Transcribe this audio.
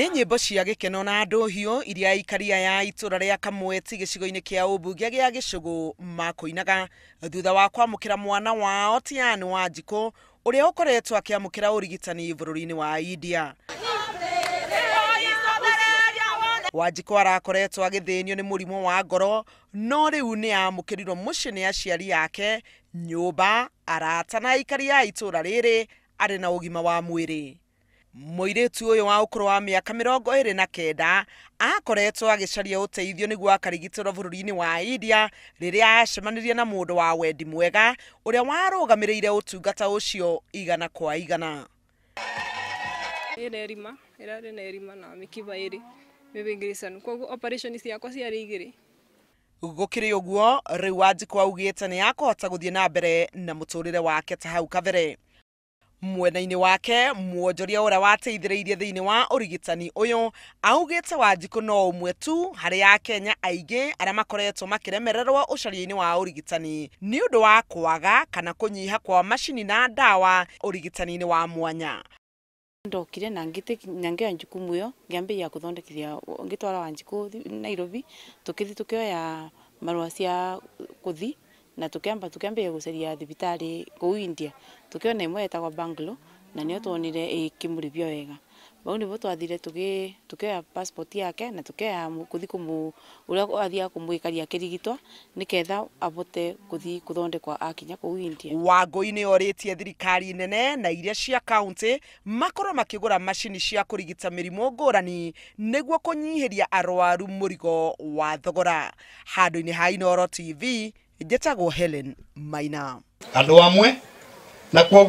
nä nyä cia gä keno na andå hiå iria ikaria ya itå ra rä a kamweti gä cigo-inä kä a å mbunge gä a gä cågå makåinaga thutha wa kwamå kä ra mwana wao tiani wa njikå å rä a å koretwo akä amå kä ra å rigitani bå rå ri-inä wa india wanjikå arakoretwo nä må rimå wa ngoro no kä rirwo må ciä nä aciari yake nyũmba arata na aikari ra rä rä arä na gima wa rä mũirĩtu ũyũ wa ũkũrũ wa mĩaka mĩrongo ĩrĩ na kenda akoretwo agĩcaria ũteithio nĩguo akarigitĩrwo bũrũri-inĩ wa India rĩrĩa acemanirie na mũndũ wa wendi mwega ũrĩa warũgamĩrĩire ũtungata ũcio igana kwa igana ĩna erima ĩra rĩna erima na mĩkiba ĩrĩ mĩvĩngĩrĩcanu koguo operation ciakwa ciarĩ igĩrĩ gũkĩrĩ ũguo rĩu wanjikũ augĩte nĩ akũhota gũthiĩ na mbere na mũtũrĩre wake ta hau kabere mwena inä wake mwonjoria ũrĩa wateithĩrĩirie thĩinĩ wa ũrigitani ũyũ augĩte wanjikũ no ũmwe tu kenya aingä arä a makoretwo makĩremererwo ũcaria inä wa ũrigitani nĩ ũndũ wa kwaga kana kũnyiha kwa macini na dawa ũrigitani inä wa mwanya ndokire na ngĩoya njukumu ĩyo ngĩambĩrĩria gũthondekithia ngĩtwara wanjikũ nairobi oya marå a cia gũthiĩ na tukiamba tukiambia guceria thibitari ku India tukiona imwe etagwa Bangalore na nio tuonire ikimurithio wega bau nibo twathire tugi tukioya passport yake na tukioya kuthi kumu uria athia kumwikaria kirigitwa niketha abote kuthi kuthondekwa akinya ku India Wangui ni oritie thirikari nene na iria cia county makorwo makigura macini cia kurigita mirimu ngurani niguo kunyihiria arwaru murigo wa thogora handu-ini ha Inoro TV njetagwo Helen Maina andå amwe na kwa...